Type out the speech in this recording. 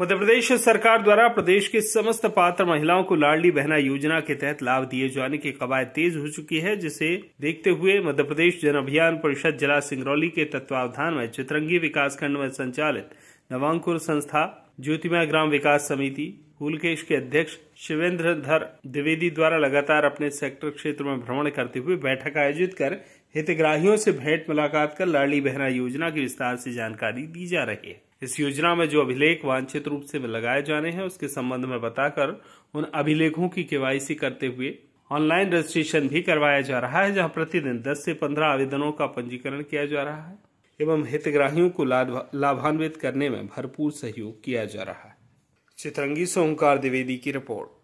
मध्य प्रदेश सरकार द्वारा प्रदेश के समस्त पात्र महिलाओं को लाडली बहना योजना के तहत लाभ दिए जाने की कवायद तेज हो चुकी है जिसे देखते हुए मध्य प्रदेश जन अभियान परिषद जिला सिंगरौली के तत्वावधान में चितरंगी विकास खंड में संचालित नवांकुर संस्था ज्योतिमा ग्राम विकास समिति हुलकेश के अध्यक्ष शिवेंद्र धर द्विवेदी द्वारा लगातार अपने सेक्टर क्षेत्र में भ्रमण करते हुए बैठक आयोजित कर हितग्राहियों से भेंट मुलाकात कर लाडली बहना योजना की विस्तार से जानकारी दी जा रही है इस योजना में जो अभिलेख वांछित रूप से लगाए जाने हैं उसके संबंध में बताकर उन अभिलेखों की केवाईसी करते हुए ऑनलाइन रजिस्ट्रेशन भी करवाया जा रहा है जहां प्रतिदिन 10 से 15 आवेदनों का पंजीकरण किया जा रहा है एवं हितग्राहियों को लाभान्वित करने में भरपूर सहयोग किया जा रहा है चितरंगी से ओंकार द्विवेदी की रिपोर्ट